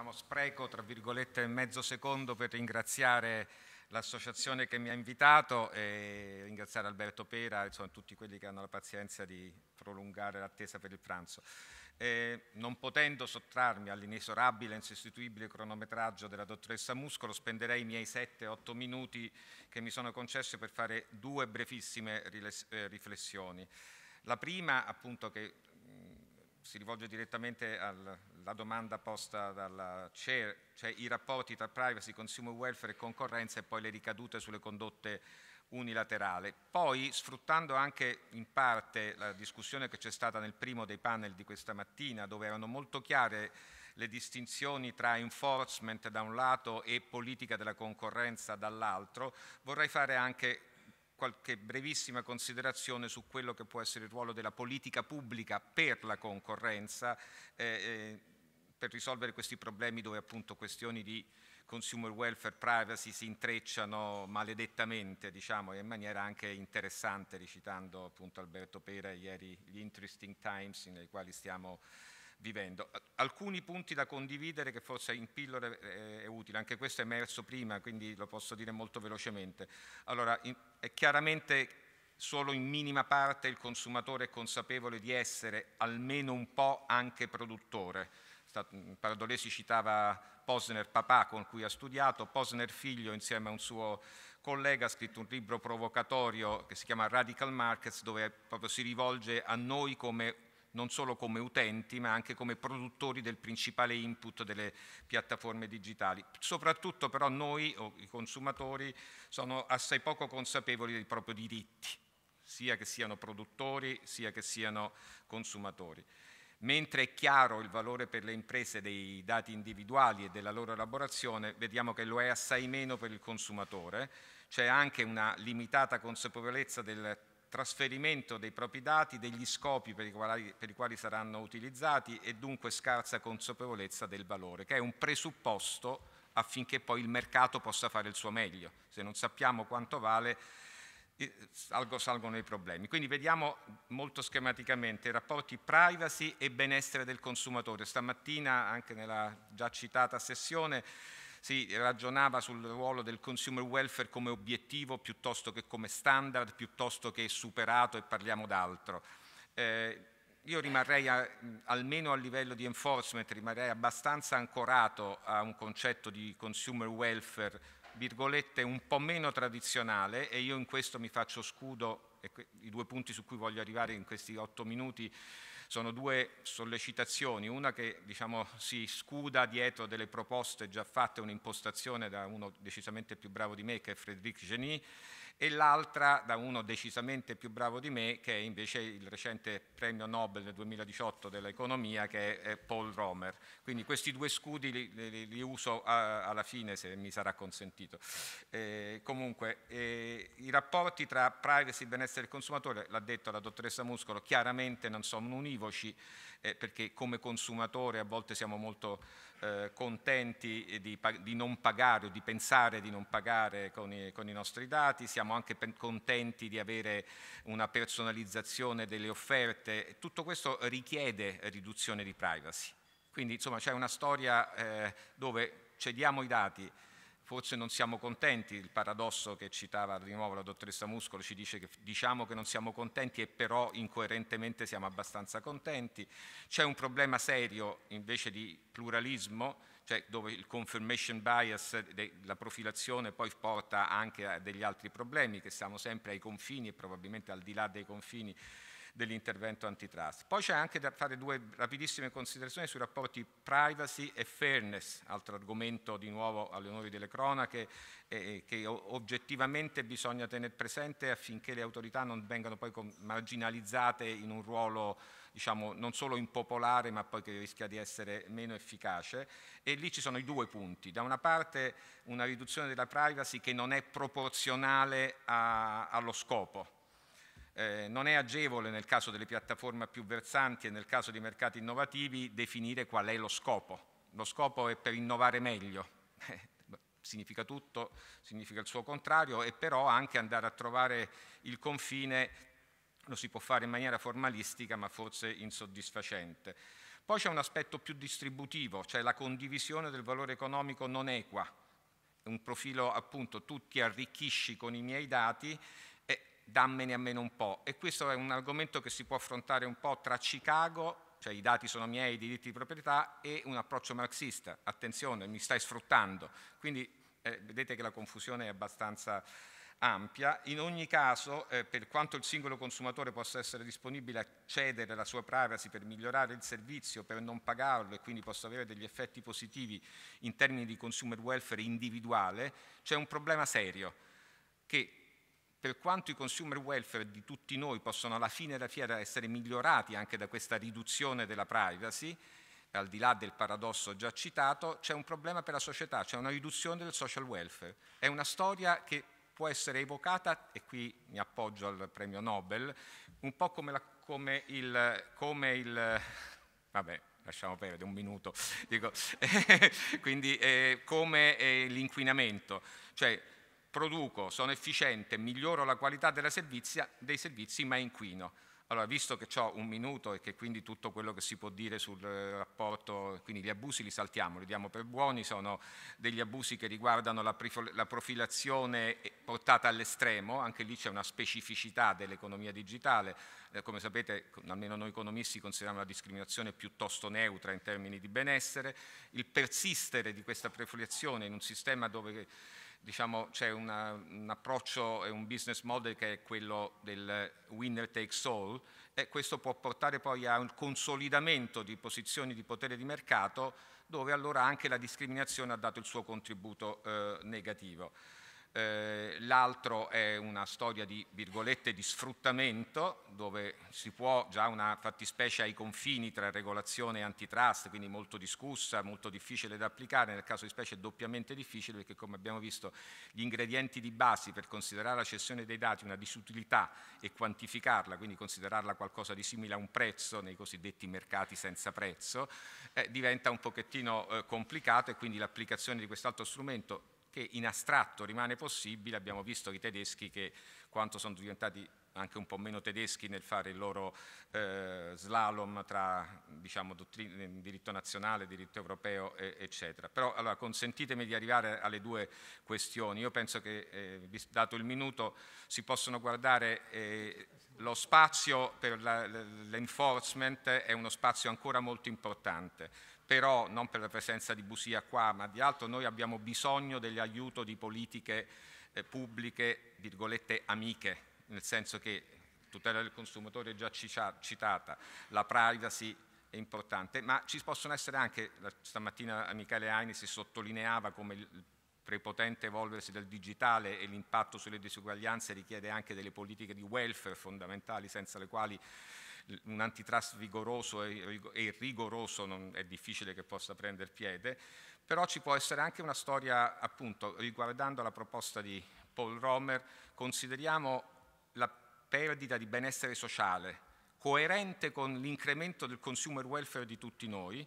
diciamo, spreco, tra virgolette, mezzo secondo per ringraziare l'associazione che mi ha invitato e ringraziare Alberto Pera e tutti quelli che hanno la pazienza di prolungare l'attesa per il pranzo. E non potendo sottrarmi all'inesorabile e insostituibile cronometraggio della dottoressa Muscolo, spenderei i miei 7-8 minuti che mi sono concessi per fare due brevissime eh, riflessioni. La prima, appunto, che si rivolge direttamente alla domanda posta dalla CER, cioè i rapporti tra privacy, consumer welfare e concorrenza e poi le ricadute sulle condotte unilaterali. Poi, sfruttando anche in parte la discussione che c'è stata nel primo dei panel di questa mattina, dove erano molto chiare le distinzioni tra enforcement da un lato e politica della concorrenza dall'altro, vorrei fare anche qualche brevissima considerazione su quello che può essere il ruolo della politica pubblica per la concorrenza, eh, eh, per risolvere questi problemi dove appunto questioni di consumer welfare, privacy si intrecciano maledettamente, diciamo, in maniera anche interessante, ricitando appunto Alberto Pera ieri gli interesting times nei quali stiamo vivendo. Alcuni punti da condividere che forse in pillole eh, è, utile, anche questo è emerso prima, quindi lo posso dire molto velocemente. Allora, è chiaramente solo in minima parte il consumatore è consapevole di essere almeno un po' anche produttore. Mm, Paradolesi citava Posner papà con cui ha studiato, Posner figlio insieme a un suo collega ha scritto un libro provocatorio che si chiama Radical Markets dove proprio si rivolge a noi come non solo come utenti ma anche come produttori del principale input delle piattaforme digitali. Soprattutto però noi o i consumatori sono assai poco consapevoli dei propri diritti, sia che siano produttori sia che siano consumatori. Mentre è chiaro il valore per le imprese dei dati individuali e della loro elaborazione, vediamo che lo è assai meno per il consumatore, c'è anche una limitata consapevolezza del trasferimento dei propri dati, degli scopi per i, quali, per i quali saranno utilizzati e dunque scarsa consapevolezza del valore, che è un presupposto affinché poi il mercato possa fare il suo meglio. Se non sappiamo quanto vale eh, salgono i problemi. Quindi vediamo molto schematicamente i rapporti privacy e benessere del consumatore. Stamattina, anche nella già citata sessione, si ragionava sul ruolo del consumer welfare come obiettivo piuttosto che come standard, piuttosto che superato e parliamo d'altro. Eh, io rimarrei a, almeno a livello di enforcement, rimarrei abbastanza ancorato a un concetto di consumer welfare, virgolette, un po' meno tradizionale e io in questo mi faccio scudo, i due punti su cui voglio arrivare in questi otto minuti, sono due sollecitazioni, una che diciamo, si scuda dietro delle proposte già fatte, un'impostazione da uno decisamente più bravo di me che è Frédéric Geny e l'altra da uno decisamente più bravo di me, che è invece il recente premio Nobel del 2018 dell'economia, che è Paul Romer. Quindi questi due scudi li, li, li uso a, alla fine, se mi sarà consentito. Eh, comunque, eh, i rapporti tra privacy e benessere del consumatore, l'ha detto la dottoressa Muscolo, chiaramente non sono univoci, eh, perché come consumatore a volte siamo molto eh, contenti di, di, non pagare o di pensare di non pagare con i, con i nostri dati, siamo anche contenti di avere una personalizzazione delle offerte, tutto questo richiede riduzione di privacy. Quindi insomma c'è una storia eh, dove cediamo i dati, forse non siamo contenti, il paradosso che citava di nuovo la dottoressa Muscolo ci dice che diciamo che non siamo contenti e però incoerentemente siamo abbastanza contenti, c'è un problema serio invece di pluralismo, cioè dove il confirmation bias, la profilazione poi porta anche a degli altri problemi che siamo sempre ai confini e probabilmente al di là dei confini dell'intervento antitrust. Poi c'è anche da fare due rapidissime considerazioni sui rapporti privacy e fairness, altro argomento di nuovo alle onori delle cronache eh, che oggettivamente bisogna tenere presente affinché le autorità non vengano poi marginalizzate in un ruolo diciamo, non solo impopolare ma poi che rischia di essere meno efficace e lì ci sono i due punti. Da una parte una riduzione della privacy che non è proporzionale a, allo scopo, eh, non è agevole nel caso delle piattaforme più versanti e nel caso di mercati innovativi definire qual è lo scopo. Lo scopo è per innovare meglio, significa tutto, significa il suo contrario e però anche andare a trovare il confine lo si può fare in maniera formalistica ma forse insoddisfacente. Poi c'è un aspetto più distributivo, cioè la condivisione del valore economico non equa, un profilo appunto tu ti arricchisci con i miei dati dammene a meno un po'. E questo è un argomento che si può affrontare un po' tra Chicago, cioè i dati sono miei, i diritti di proprietà, e un approccio marxista. Attenzione, mi stai sfruttando. Quindi eh, vedete che la confusione è abbastanza ampia. In ogni caso, eh, per quanto il singolo consumatore possa essere disponibile a cedere la sua privacy per migliorare il servizio, per non pagarlo e quindi possa avere degli effetti positivi in termini di consumer welfare individuale, c'è un problema serio che per quanto i consumer welfare di tutti noi possono alla fine della fiera essere migliorati anche da questa riduzione della privacy, al di là del paradosso già citato, c'è un problema per la società, c'è una riduzione del social welfare. È una storia che può essere evocata, e qui mi appoggio al premio Nobel, un po' come, la, come il... Come il vabbè, lasciamo perdere un minuto, Dico, quindi eh, come eh, l'inquinamento. Cioè, produco, sono efficiente, miglioro la qualità servizia, dei servizi ma inquino. Allora, visto che ho un minuto e che quindi tutto quello che si può dire sul eh, rapporto, quindi gli abusi li saltiamo, li diamo per buoni, sono degli abusi che riguardano la, profilazione eh, portata all'estremo, anche lì c'è una specificità dell'economia digitale, eh, come sapete almeno noi economisti consideriamo la discriminazione piuttosto neutra in termini di benessere, il persistere di questa profilazione in un sistema dove diciamo, c'è una, un approccio e un business model che è quello del winner takes all e questo può portare poi a un consolidamento di posizioni di potere di mercato dove allora anche la discriminazione ha dato il suo contributo eh, negativo. Eh, l'altro è una storia di virgolette di sfruttamento dove si può già una fattispecie ai confini tra regolazione e antitrust quindi molto discussa, molto difficile da applicare nel caso di specie è doppiamente difficile perché come abbiamo visto gli ingredienti di base per considerare la cessione dei dati una disutilità e quantificarla quindi considerarla qualcosa di simile a un prezzo nei cosiddetti mercati senza prezzo eh, diventa un pochettino eh, complicato e quindi l'applicazione di quest'altro strumento che in astratto rimane possibile, abbiamo visto i tedeschi che quanto sono diventati anche un po' meno tedeschi nel fare il loro eh, slalom tra diciamo, dottrina, diritto nazionale, diritto europeo, e, eccetera. Però allora, consentitemi di arrivare alle due questioni. Io penso che, eh, dato il minuto, si possono guardare eh, lo spazio per l'enforcement è uno spazio ancora molto importante però non per la presenza di Busia qua, ma di altro, noi abbiamo bisogno dell'aiuto di politiche eh, pubbliche, virgolette, amiche, nel senso che tutela del consumatore è già citata, la privacy è importante, ma ci possono essere anche, stamattina Michele Aini si sottolineava come il prepotente evolversi del digitale e l'impatto sulle disuguaglianze richiede anche delle politiche di welfare fondamentali senza le quali un antitrust vigoroso e rigoroso non, è difficile che possa prendere piede, però ci può essere anche una storia, appunto, riguardando la proposta di Paul Romer, consideriamo la perdita di benessere sociale coerente con l'incremento del consumer welfare di tutti noi,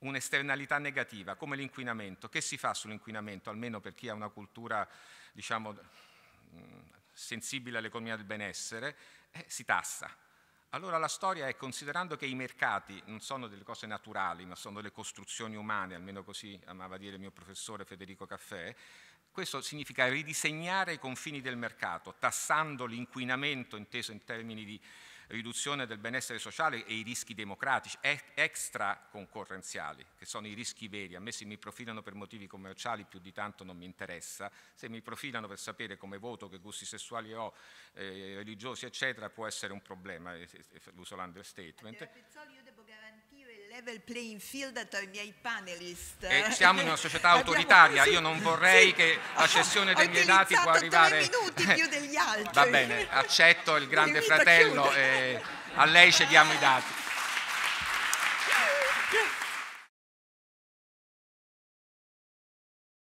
un'esternalità negativa come l'inquinamento. Che si fa sull'inquinamento, almeno per chi ha una cultura diciamo, sensibile all'economia del benessere? Eh, si tassa. Allora la storia è, considerando che i mercati non sono delle cose naturali, ma sono delle costruzioni umane, almeno così amava dire il mio professore Federico Caffè, questo significa ridisegnare i confini del mercato, tassando l'inquinamento inteso in termini di riduzione del benessere sociale e i rischi democratici extra concorrenziali, che sono i rischi veri. A me se mi profilano per motivi commerciali più di tanto non mi interessa, se mi profilano per sapere come voto, che gusti sessuali ho, eh, religiosi, eccetera, può essere un problema, eh, eh, eh, uso l'understatement level playing field ai miei panelist. E siamo in una società autoritaria, io non vorrei sì. che la cessione dei ho miei dati può arrivare... Tre minuti più degli altri. Va bene, accetto il grande fratello e a lei cediamo i dati.